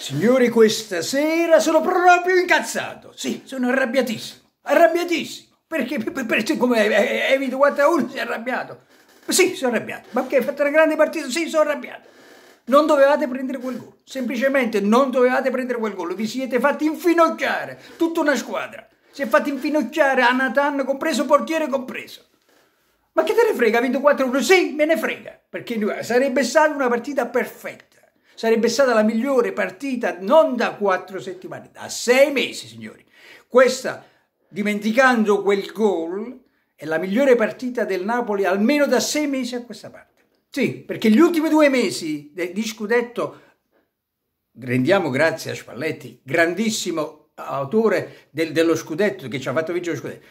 Signori, questa sera sono proprio incazzato. Sì, sono arrabbiatissimo. Arrabbiatissimo. Perché, per, per, come Evito 1 si è arrabbiato. Sì, sono arrabbiato. Ma che hai fatto una grande partita? Sì, sono arrabbiato. Non dovevate prendere quel gol. Semplicemente non dovevate prendere quel gol. Vi siete fatti infinocchiare. Tutta una squadra. Si è fatti infinocchiare a Natan, compreso portiere compreso. Ma che te ne frega, ha vinto 4-1? Sì, me ne frega. Perché eh, sarebbe stata una partita perfetta sarebbe stata la migliore partita non da quattro settimane, da sei mesi, signori. Questa, dimenticando quel gol, è la migliore partita del Napoli almeno da sei mesi a questa parte. Sì, perché gli ultimi due mesi di scudetto, rendiamo grazie a Spalletti, grandissimo autore del, dello scudetto che ci ha fatto vincere lo scudetto.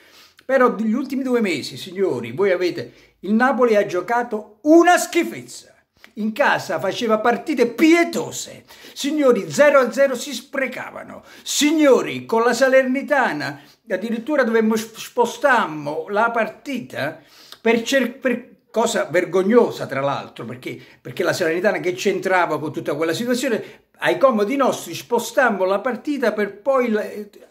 Però negli ultimi due mesi, signori, voi avete il Napoli ha giocato una schifezza. In casa faceva partite pietose. Signori 0-0 a si sprecavano. Signori con la Salernitana addirittura dovemmo spostammo la partita per cercare cosa vergognosa tra l'altro, perché, perché, la Salernitana che c'entrava con tutta quella situazione, ai comodi nostri spostammo la partita per poi,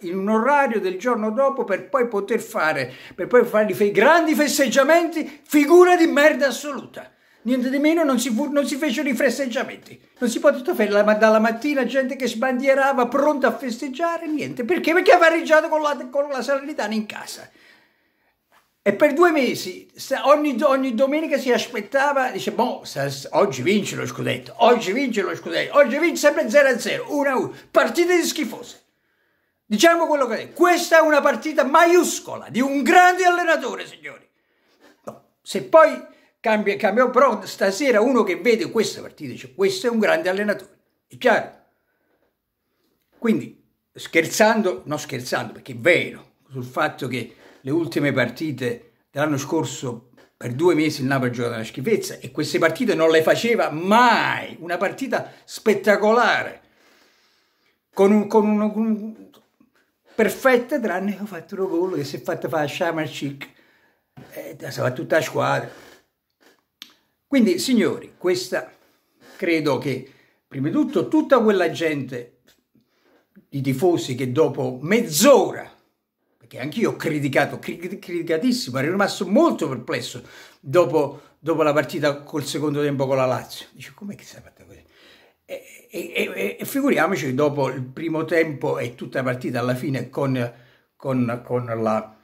in un orario del giorno dopo, per poi poter fare, per poi fare i grandi festeggiamenti, figura di merda assoluta niente di meno, non si, fu, non si fecero i festeggiamenti. Non si poteva fare la, dalla mattina gente che sbandierava pronta a festeggiare, niente. Perché? Perché aveva reggiato con la, con la Salernitana in casa. E per due mesi, ogni, ogni domenica si aspettava, dice, boh, oggi vince lo scudetto, oggi vince lo scudetto, oggi vince sempre 0-0, 1-1, partite di schifose. Diciamo quello che è, questa è una partita maiuscola di un grande allenatore, signori. No. Boh, se poi cambia, cambia, però stasera uno che vede questa partita dice questo è un grande allenatore, è chiaro? Quindi scherzando, non scherzando perché è vero, sul fatto che le ultime partite dell'anno scorso per due mesi il Napoli ha giocato una schifezza e queste partite non le faceva mai, una partita spettacolare, con un, con un, un perfetta tranne che ho fatto un gol che si è fatta fare a Shamarchik, eh, si è fatta tutta la squadra. Quindi, signori, questa credo che prima di tutto tutta quella gente di tifosi che dopo mezz'ora perché anch'io ho criticato, criticatissimo, ero rimasto molto perplesso dopo, dopo, la partita col secondo tempo con la Lazio. Dice, com'è che si è fatta così? E, e, e, e, figuriamoci dopo il primo tempo e tutta la partita alla fine con, con, con la,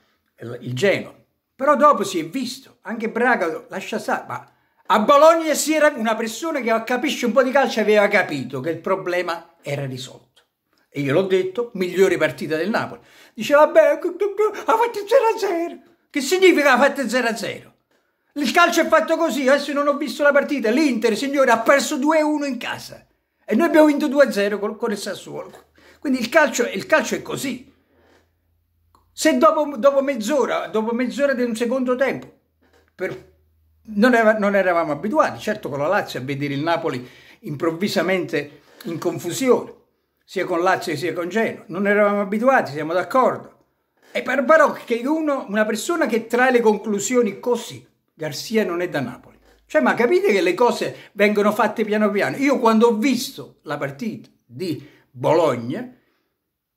il Genoa. Però dopo si è visto, anche Braga lascia stare, ma a Bologna si era una persona che capisce un po' di calcio aveva capito che il problema era risolto. E io l'ho detto, migliore partita del Napoli. Diceva, vabbè, ha fatto 0-0. Che significa ha fatto 0-0? Il calcio è fatto così, adesso non ho visto la partita. L'Inter, signore, ha perso 2-1 in casa. E noi abbiamo vinto 2-0 con, con il Sassuolo. Quindi il calcio, il calcio è così. Se dopo, dopo mezz'ora, dopo mezz'ora di un secondo tempo, per non, era, non eravamo abituati, certo con la Lazio, a vedere il Napoli improvvisamente in confusione, sia con Lazio sia con Genoa. Non eravamo abituati, siamo d'accordo. E per che uno, una persona che trae le conclusioni così, Garzia non è da Napoli. Cioè, ma capite che le cose vengono fatte piano piano. Io quando ho visto la partita di Bologna,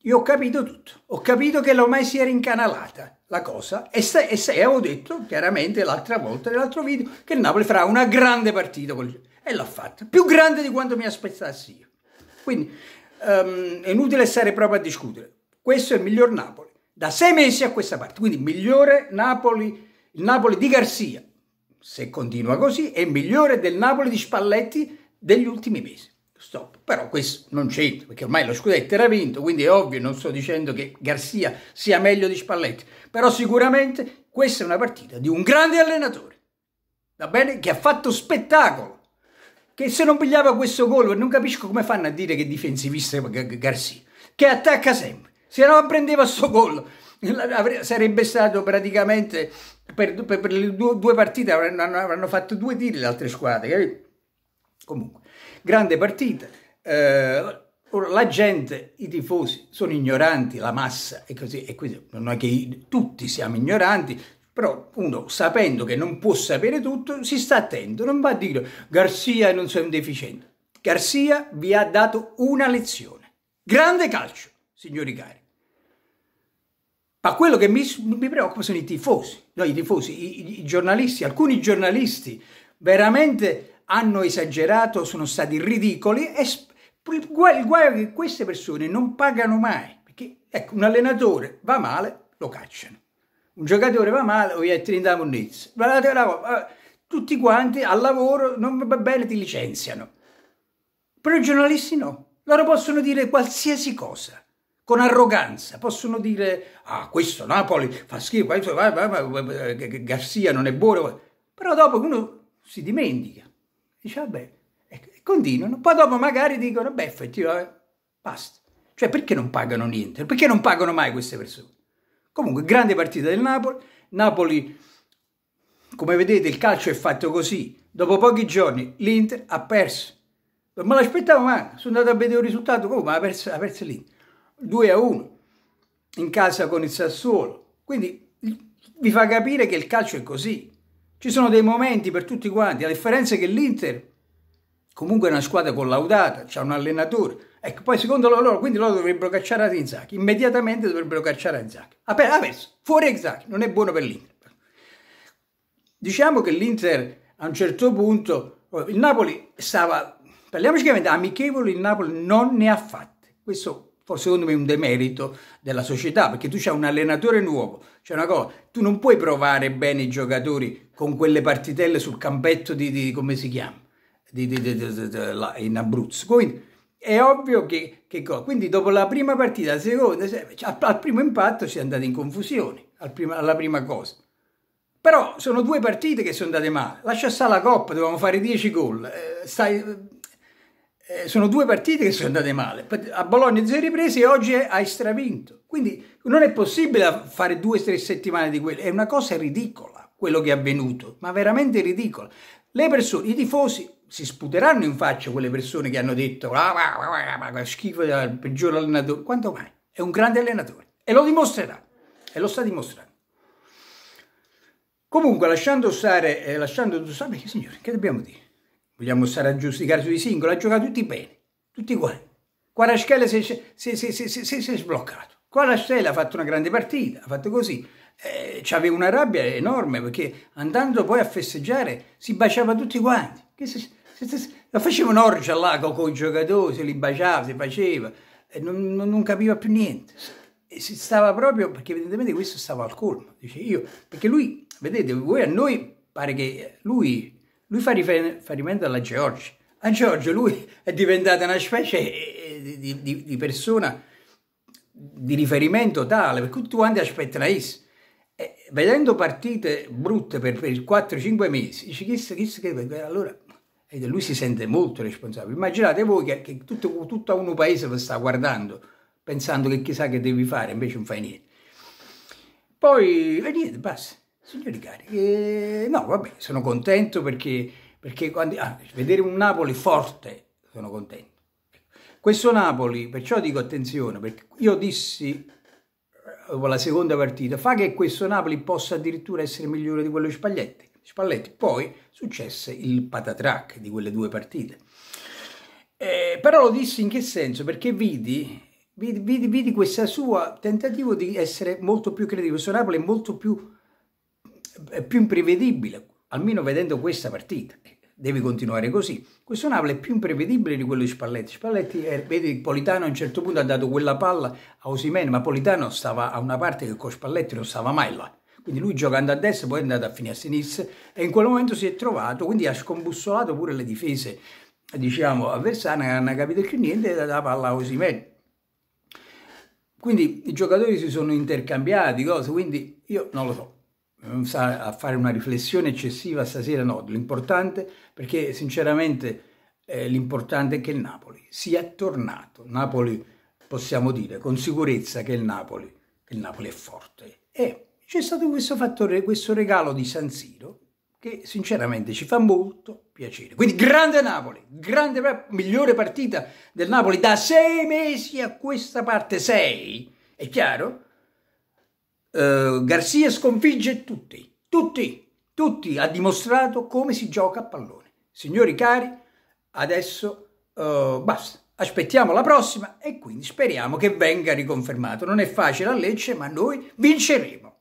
io ho capito tutto. Ho capito che mai si era incanalata la cosa e, se, e se avevo detto chiaramente l'altra volta nell'altro video che il Napoli farà una grande partita col, e l'ha fatta, più grande di quanto mi aspettassi io. Quindi um, è inutile stare proprio a discutere. Questo è il miglior Napoli da sei mesi a questa parte, quindi migliore Napoli, il Napoli di Garzia, se continua così, è migliore del Napoli di Spalletti degli ultimi mesi stop. Però questo non c'entra, perché ormai lo scudetto era vinto, quindi è ovvio, non sto dicendo che Garzia sia meglio di Spalletti, però sicuramente questa è una partita di un grande allenatore, va bene? Che ha fatto spettacolo, che se non pigliava questo gol, non capisco come fanno a dire che difensivista è Garzia, che attacca sempre, se non prendeva questo gol sarebbe stato praticamente per, per, per le due, due partite avranno, avranno, fatto due tiri le altre squadre capito? comunque grande partita. Eh, la gente, i tifosi sono ignoranti, la massa e così, e quindi non è che tutti siamo ignoranti, però uno sapendo che non può sapere tutto si sta attento, non va a dire Garzia non sei un deficiente. Garzia vi ha dato una lezione. Grande calcio, signori cari. Ma quello che mi, mi preoccupa sono i tifosi, no, i tifosi, i, i giornalisti, alcuni giornalisti veramente hanno esagerato, sono stati ridicoli e il guaio che queste persone non pagano mai, perché ecco, un allenatore va male, lo cacciano, un giocatore va male, o oh, è Trinità Munniz, eh, tutti quanti al lavoro non va bene, ti licenziano. Però i giornalisti no, loro possono dire qualsiasi cosa con arroganza, possono dire ah questo Napoli fa schifo, Garcia non è buono, però dopo uno si dimentica. Dice, vabbè, e continuano. Poi dopo magari dicono, beh, effettivamente, basta. Cioè, perché non pagano niente? Perché non pagano mai queste persone? Comunque, grande partita del Napoli. Napoli, come vedete, il calcio è fatto così. Dopo pochi giorni l'Inter ha perso. Non me l'aspettavo mai. Sono andato a vedere il risultato. Come? Ha perso, ha perso l'Inter. 2 a 1 in casa con il Sassuolo. Quindi vi fa capire che il calcio è così. Ci sono dei momenti per tutti quanti, la differenza è che l'Inter comunque è una squadra collaudata, c'è un allenatore. Ecco, poi secondo loro, quindi loro dovrebbero cacciare a Inzaghi, immediatamente dovrebbero cacciare a Inzaghi. Appena adesso, fuori Inzaghi, non è buono per l'Inter. Diciamo che l'Inter a un certo punto, oh, il Napoli stava, parliamoci chiaramente, amichevole il Napoli non ne ha fatte. Questo secondo me è un demerito della società, perché tu c'è un allenatore nuovo, c'è una cosa, tu non puoi provare bene i giocatori con quelle partitelle sul campetto di, di come si chiama, di, di, là, in Abruzzo. Quindi è ovvio che, che Quindi dopo la prima partita, la seconda, cioè, al, primo impatto si è andati in confusione, al prima, alla prima cosa. Però sono due partite che sono andate male. Lascia stare la Coppa, dovevamo fare 10 gol. Eh, stai, eh, sono due partite che sono andate male. A Bologna zero riprese e oggi hai stravinto. Quindi non è possibile fare due o tre settimane di quello. È una cosa ridicola quello che è avvenuto, ma veramente ridicola. Le persone, i tifosi si sputeranno in faccia quelle persone che hanno detto ah, ah, ah, schifo, il peggior allenatore, quanto mai? È un grande allenatore e lo dimostrerà, e lo sta dimostrando. Comunque, lasciando stare, eh, lasciando stare, signori, che dobbiamo dire? Vogliamo stare a giustificare sui singoli? Ha giocato tutti bene, tutti quanti. Quaraschella si, si, si, si, si, si è sbloccato. Quaraschella ha fatto una grande partita, ha fatto così eh, aveva una rabbia enorme perché andando poi a festeggiare si baciava tutti quanti. Si, si, lo faceva un'orgia là con, con i giocatori, se li baciava, si faceva, e non, non, non capiva più niente. E si stava proprio, perché evidentemente questo stava al colmo, dice io, perché lui, vedete, voi a noi pare che lui, lui fa riferimento alla Georgia, a Giorgio lui è diventata una specie eh, di, di, di persona di riferimento tale, per cui tu andi aspettano a Is vedendo partite brutte per, per 4-5 mesi, dice chissà, chissà che... Allora lui si sente molto responsabile. Immaginate voi che, che tutto, tutto un paese lo sta guardando, pensando che chissà che devi fare, invece non fai niente. Poi, e niente, basta. Signori cari, eh, no, vabbè, sono contento perché, perché quando, ah, vedere un Napoli forte, sono contento. Questo Napoli, perciò dico attenzione, perché io dissi eh, con la seconda partita fa che questo Napoli possa addirittura essere migliore di quello di Spalletti. Spalletti. Poi successe il patatrack di quelle due partite. Eh, però lo dissi in che senso? Perché vidi, vidi, vidi, vidi questo suo tentativo di essere molto più credibile. Questo Napoli è molto più, più imprevedibile, almeno vedendo questa partita devi continuare così. Questo Napoli è più imprevedibile di quello di Spalletti. Spalletti, è, eh, vedi, Politano a un certo punto ha dato quella palla a Osimene, ma Politano stava a una parte che con Spalletti non stava mai là. Quindi lui giocando a destra, poi è andato a finire a sinistra e in quel momento si è trovato, quindi ha scombussolato pure le difese, diciamo, avversarie, non hanno capito più niente e ha dato la palla a Osimene. Quindi i giocatori si sono intercambiati, cose, quindi io non lo so. Mm, a fare una riflessione eccessiva stasera, no, l'importante perché sinceramente eh, l'importante è che il Napoli sia tornato. Napoli possiamo dire con sicurezza che il Napoli, il Napoli è forte. E c'è stato questo fattore, questo regalo di San Siro che sinceramente ci fa molto piacere. Quindi grande Napoli, grande, migliore partita del Napoli da sei mesi a questa parte, sei, è chiaro? eh, Garcia sconfigge tutti, tutti, tutti, ha dimostrato come si gioca a pallone. Signori cari, adesso eh, basta, aspettiamo la prossima e quindi speriamo che venga riconfermato. Non è facile a Lecce, ma noi vinceremo.